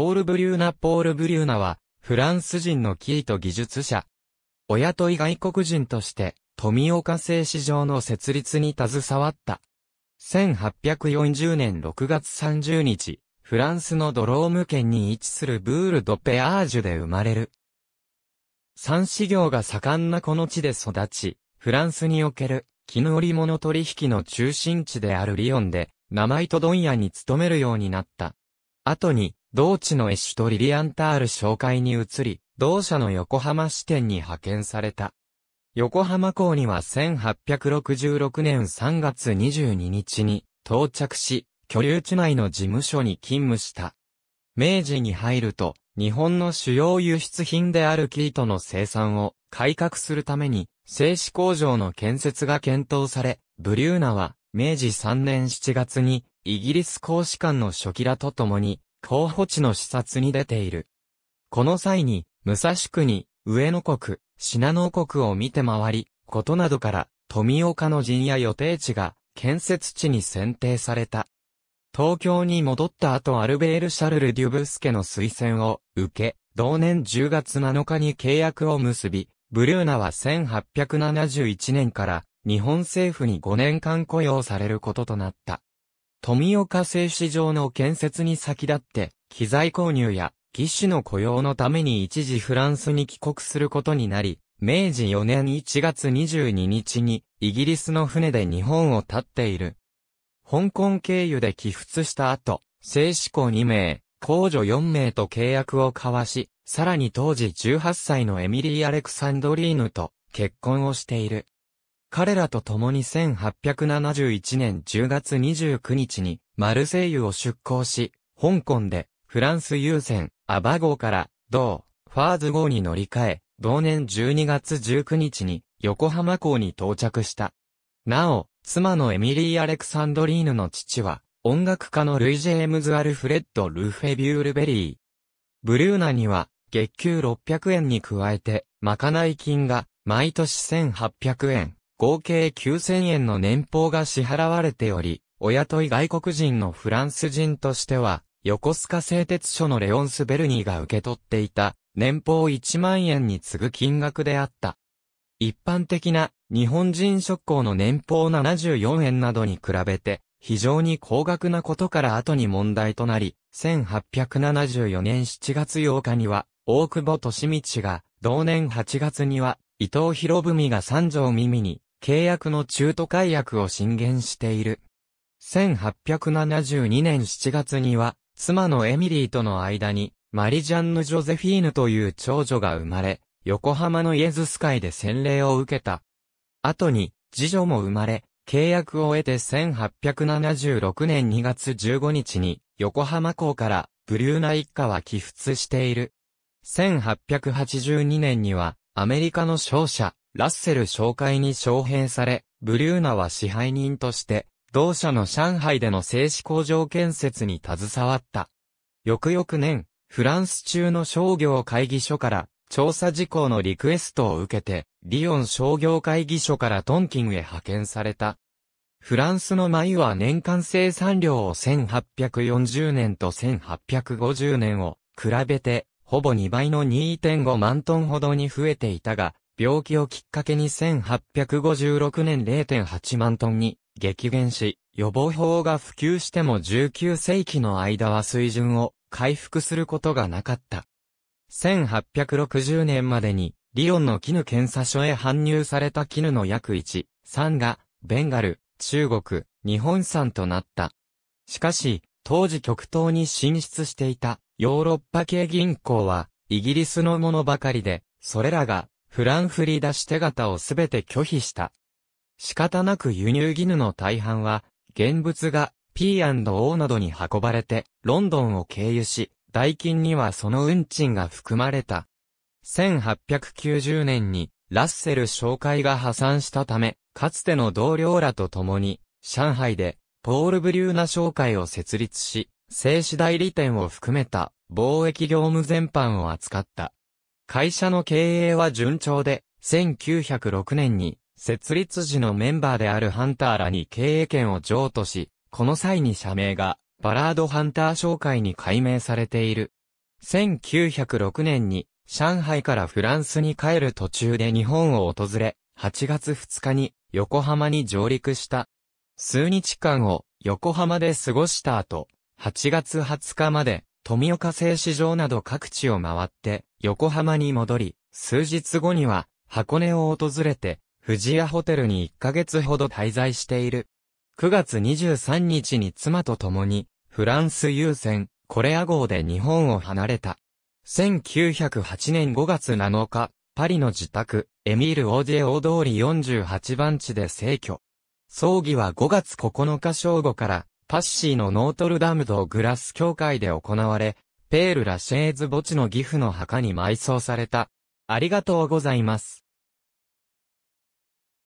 ポール・ブリューナ・ポール・ブリューナは、フランス人のキート技術者。親とい外国人として、富岡製市場の設立に携わった。1840年6月30日、フランスのドローム県に位置するブール・ド・ペアージュで生まれる。産資業が盛んなこの地で育ち、フランスにおける絹織物取引の中心地であるリヨンで、名前と問屋に勤めるようになった。後に、同地の絵師とリリアンタール紹介に移り、同社の横浜支店に派遣された。横浜港には1866年3月22日に到着し、居留地内の事務所に勤務した。明治に入ると、日本の主要輸出品である生糸の生産を改革するために、製紙工場の建設が検討され、ブリューナは、明治3年7月に、イギリス公使館の初期らと共に、候補地の視察に出ている。この際に、武蔵国、上野国、品濃国を見て回り、ことなどから、富岡の陣や予定地が、建設地に選定された。東京に戻った後アルベール・シャルル・デュブスケの推薦を受け、同年10月7日に契約を結び、ブルーナは1871年から日本政府に5年間雇用されることとなった。富岡製糸場の建設に先立って、機材購入や、技師の雇用のために一時フランスに帰国することになり、明治4年1月22日に、イギリスの船で日本を立っている。香港経由で寄付した後、製紙工2名、工女4名と契約を交わし、さらに当時18歳のエミリー・アレクサンドリーヌと結婚をしている。彼らと共に1871年10月29日にマルセイユを出港し、香港でフランス優先アバ号から同ファーズ号に乗り換え、同年12月19日に横浜港に到着した。なお、妻のエミリー・アレクサンドリーヌの父は、音楽家のルイ・ジェームズ・アルフレッド・ルフェビュールベリー。ブルーナには、月給600円に加えて、まかない金が、毎年1800円。合計9000円の年俸が支払われており、お雇い外国人のフランス人としては、横須賀製鉄所のレオンス・ベルニーが受け取っていた年俸1万円に次ぐ金額であった。一般的な日本人職工の年俸74円などに比べて非常に高額なことから後に問題となり、1874年7月8日には大久保利道が同年8月には伊藤博文が三条耳に契約の中途解約を進言している。1872年7月には、妻のエミリーとの間に、マリジャンヌ・ジョゼフィーヌという長女が生まれ、横浜のイエズス会で洗礼を受けた。後に、次女も生まれ、契約を得て1876年2月15日に、横浜港から、ブリューナ一家は寄付している。1882年には、アメリカの商社、ラッセル紹介に招聘され、ブリューナは支配人として、同社の上海での製紙工場建設に携わった。翌々年、フランス中の商業会議所から調査事項のリクエストを受けて、リヨン商業会議所からトンキンへ派遣された。フランスのユは年間生産量を1840年と1850年を比べて、ほぼ2倍の2.5万トンほどに増えていたが、病気をきっかけに1856年0.8万トンに激減し、予防法が普及しても19世紀の間は水準を回復することがなかった。1860年までに、リオンの絹検査所へ搬入された絹の約1、3が、ベンガル、中国、日本産となった。しかし、当時極東に進出していたヨーロッパ系銀行は、イギリスのものばかりで、それらがフランフリダ手形をすべて拒否した。仕方なく輸入絹の大半は、現物が P&O などに運ばれて、ロンドンを経由し、代金にはその運賃が含まれた。1890年に、ラッセル商会が破産したため、かつての同僚らと共に、上海で、ポール・ブリューナ商会を設立し、製紙代理店を含めた、貿易業務全般を扱った。会社の経営は順調で、1906年に、設立時のメンバーであるハンターらに経営権を譲渡し、この際に社名が、バラードハンター商会に改名されている。1906年に、上海からフランスに帰る途中で日本を訪れ、8月2日に横浜に上陸した。数日間を横浜で過ごした後、8月20日まで富岡製糸場など各地を回って、横浜に戻り、数日後には、箱根を訪れて、富士屋ホテルに1ヶ月ほど滞在している。9月23日に妻と共に、フランス優先、コレア号で日本を離れた。1908年5月7日、パリの自宅、エミール・オーディエオ通り48番地で逝去。葬儀は5月9日正午から、パッシーのノートルダムド・グラス教会で行われ、ペール・ラ・シェーズ墓地の岐阜の墓に埋葬された。ありがとうございます。